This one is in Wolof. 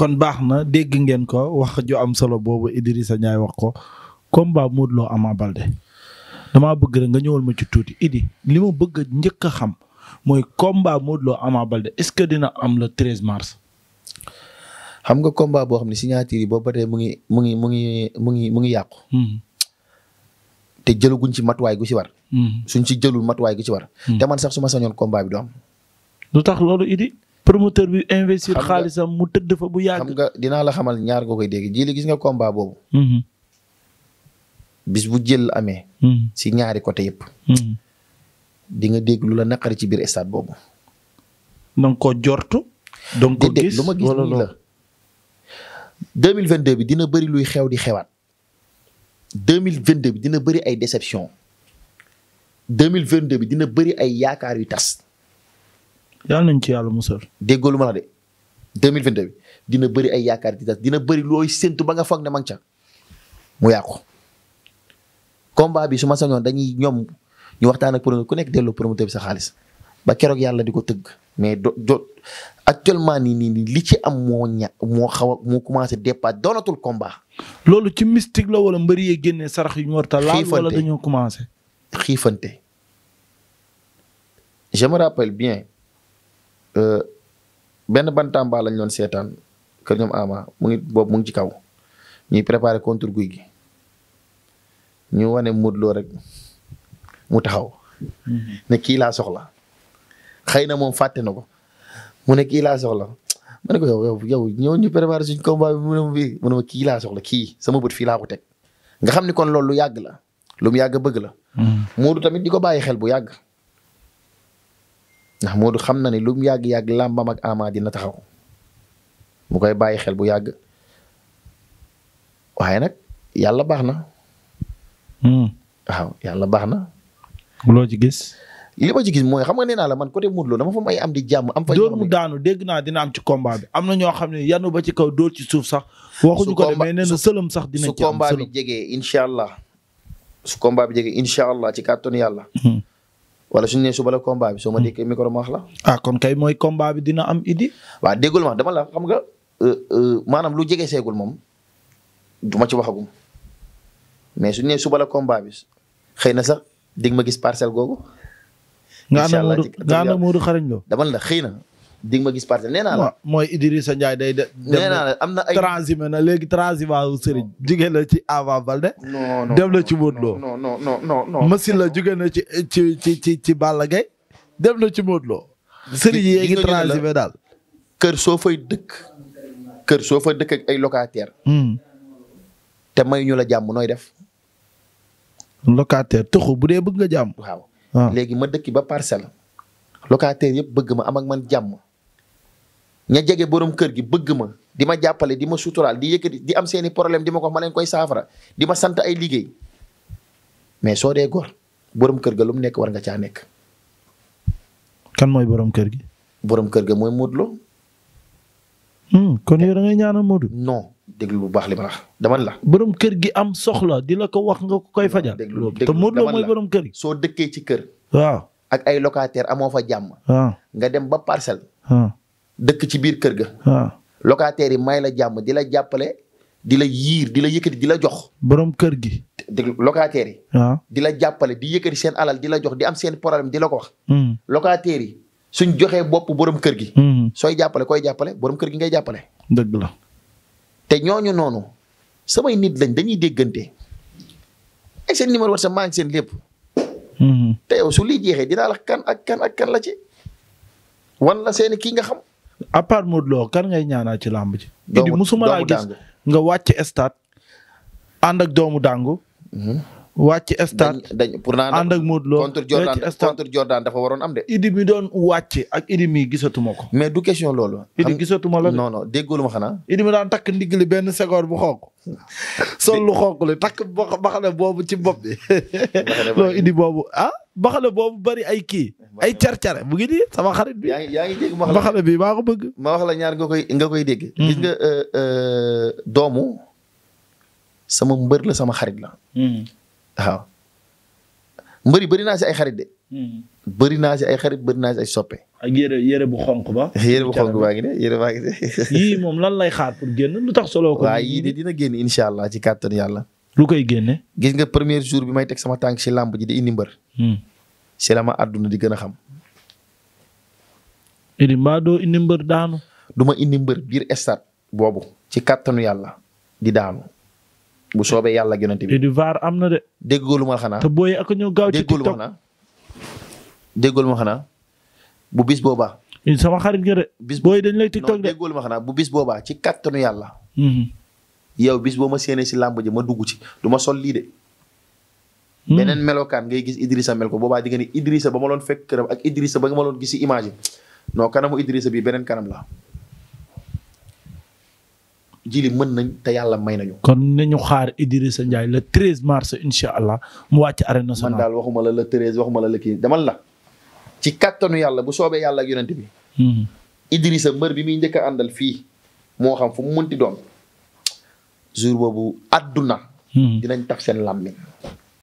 kon baax na dégg ngeen ko wax ju am solo boobu Idrissa Ndiaye wax ko combat mood Lo Ama balde dama bëgg rek nga ñëwal ma ci tuuti Idi li ma bëgg a njëkk xam mooy combat Modou Lo Ama balde est-ce que dina am le 13 mars. xam nga combat boo xam ne signature yi boobu ba mu ngi mu ngi mu ngi mu ngi mu ngi yàqu. Hmm. te jëluguñ ci matuwaay gu ci war. Hmm. suñ ci jëlul matuwaay gu ci war. Hmm. te man sax suma sañoon combat bi du am. lu tax Idi promoteur bi investir xaalisam mu teud fa bu yag xam nga dina la xamal ñaar gokay deg dégg ji li gis nga combat -hmm. bis bu jël -hmm. si ñaari côté -hmm. di nga deg lula nakari ci bir stade bobu nang ko jortu. donc ko gis luma gis ni la. 2022 bi dina bari luy xew di xewat 2022 bi dina bari ay déception. 2022 bi dina bari ay yaakaar yu tass yàlla nañ ci yàlla musal. déggoo lu ma la de dina bëri ay yaakaar di dina bëri looy séntu ba nga foog ne ma ca mu yàqu. combat bi su sa sañoon dañuy ñoom ñu waxtaan ak promoteur ku nekk delloo promoteur bi sa xaalis ba keroog yàlla di ko tëgg mais do do actuellement nii nii nii li ci am moo ña moo xaw a moo commencé départ doonatul combat. loolu ci mystique la wala mbëri yee génnee sarax yu ñu war ta laal wala dañoo commencé. xiifante je me rappelle bien. Euh, benn bantamba lañ doon seetaan kër ñoom Ama mu ngi mu ngi ci kaw ñuy préparer contre guy gi ñu wane Modou Lo rek mu taxaw. Mm-hmm. ne kii laa soxla. xëy na moom fàtte na ko mu ne laa soxla ma ne ko yow yow ñëw ñu préparer suñ combat bi kii laa soxla kii sama bët fii laa teg. nga xam ni kon loolu lu yàgg la lu yàgg bëgg la. Mm-hmm. Modou tamit di ko bàyyi xel bu yàgg. ndax Modou xam na ne lu mu yàgg-yàgg làmbam ak Ama dina taxaw mu koy bàyyi xel bu yàgg waaye nag yàlla baax na. Hmm. waaw yàlla baax na. loo ci gis. li ma ci gis mooy xam nga nee naa la man côté Modou Lo dama fa may am di jàmm. am fa dóor mu daanu dégg naa dina am ci combat am na ñoo xam ne yanu ba ci kaw dool ci suuf sax. waxuñu ko de mais nee na sëlëm sax dinañ ci am sëlëm su allah. su bi jege incha allah ci kàttanu yàlla. Hmm. wala suñu nee suba la combat bi soo ma hmm. dikkee micro la. ah kon kay mooy combat bi dina am idi. waa déggul ma dama la xam nga euh, euh, maanaam lu jege seegul moom du ma ci waxagum mais suñu nee suba la combat bi xëy na sax dig ma gis parcelle googu. incha allah nga ana Modou xarañ loo dama la xëy na di ma gis parti nee naa la. mooy Idrissa Ndiaye day de. am na ay transhumé na léegi transhumant wu sëriñ. jugee na ci Ama Baldé. non non dem na ci Modou Lo. non non la jugee na ci ci ci ci ci Balla Gaye dem na ci Modou Lo. sëriñ yi ngi transhumé daal. kër soo fay dëkk. kër soo fa dëkk ay locataire hmm. te may ñu la nooy def. locataire tëxu bu dee bëgg nga jàmm. waaw ah. léegi ma dëkki ba parcelle. locataire yëpp bëgg ma am ak man jàmm. nga jégué borom kër gi bëgg ma di ma di ma sutural? di yëkëti di am seeni problème di ma ko ma leen koy safara di ma sant ay liggéey mais so kerja gor borom kër ga lu nekk war nga ca nekk. kan moy borom kër gi. borom kër ga moy modlo hmm kon yow da ngay ñaanal Modou. non déglu lu bax li ma wax dama la. borom kër gi am soxla di la ko wax nga ko koy fajal. déglu déglu te Modou Lo borom kër so dëkke ci kër. waaw ak ay locataire amo fa jamm ah. nga dem ba parcel. Ah. dëkk ci biir kër ga. waaw ah. yi may la jàmm di la jàppale di la yiir di la yëkkati di la jox. borom kër gi. dégg locataire yi. Ah. di la jàppale di yëkkati seen alal di la jox di am seen problème di la ko wax. Hmm. locataire yi suñ joxee bopp borom kër gi. Hmm. sooy jàppale koy jàppale borom kër gi ngay jàppale. dëgg la. te ñooñu noonu samay nit lañ dañuy déggante ay seen numéro WhatsApp maa ngi seen lépp. Hmm. te yow su lii jeexee dinaa la kan ak kan ak kan la ci. wan la kii nga xam. à part Modou Lo kan ngay ñaanal ci làmb ji. doomu doomu musuma laa gis nga wàcc stade ànd ak doomu dàngu. Mhm. wàcc stade dañ pour naan ànd ak Modou contre Jordan contre Jordan dafa waron am de. idi mi doon wàcce ak idi mi gisatuma ko. mais du question loolu. idi gisatuma la non non déggul ma xanaa. idi mi daan takk ndigali benn seconde bu xonk. sol lu xonk li takk baxale boobu ci bopp bi. non idi boobu ah. baxale bari ay kii. ay car-car bu sama xarit bi. yaa ngi yaa ngi ma baxale bi maa ko bëgg. ma wax la ñaar nga koy nga koy hmm. gis nga euh, euh, sama mbër la sama xarit la. Hmm waaw mbëri bëri naa si ay xarit de. Hmm. bëri naa si ay xarit bëri naa si ay soppe. ak yére yére bu xonk ba. yere bu xonk baa ngi ne yére baa ngi ne. lan lay xaar pour lu solo ko. waaw di de dina génn incha allah ci kàttan yàlla. lu koy génne. gis nga premier jour bi may tek sama tang si làmb ji di indi mbër. Hmm. si la ma àdduna di gana kam. xam. idi mbaa doo indi mbër daanu. du ma indi mbër ci di daanu. bu soobee yàlla ak yonent bi. di vaar am na de. déggoo ma xanaa. te booyee ak ñoo gaaw ci TikTok déggoo lu ma xanaa bu bis boobaa. sama xarit nga de. bis booy dañ lay TikTok de. déggoo lu ma bu bis boobaa ci kattanu yàlla. Mm-hmm. yow bis boo ma séenee si làmb ji ma dugg ci du ma sol lii de. Mm-hmm. beneen melokaan ngay gis Idrissa mel ko boobaa di nga ba ma loon fekk këram ak Idrissa ba ma loon gis si image yi kanamu Idrissa bi beneen kanam la. jili mën nañ te yàlla may nañu. kon nañu xaar Idrissa Ndiaye le 13 mars incha allah mu wàcc arène nationale. man daal waxuma la le 13 waxuma la le kii demal la ci kattanu yàlla bu soobee yàlla ak yonent bi. Idrissa mbër bi muy njëkk a àndal fii moo xam fu mu munti doon jour boobu àdduna. dinañ taf seen làmmiñ.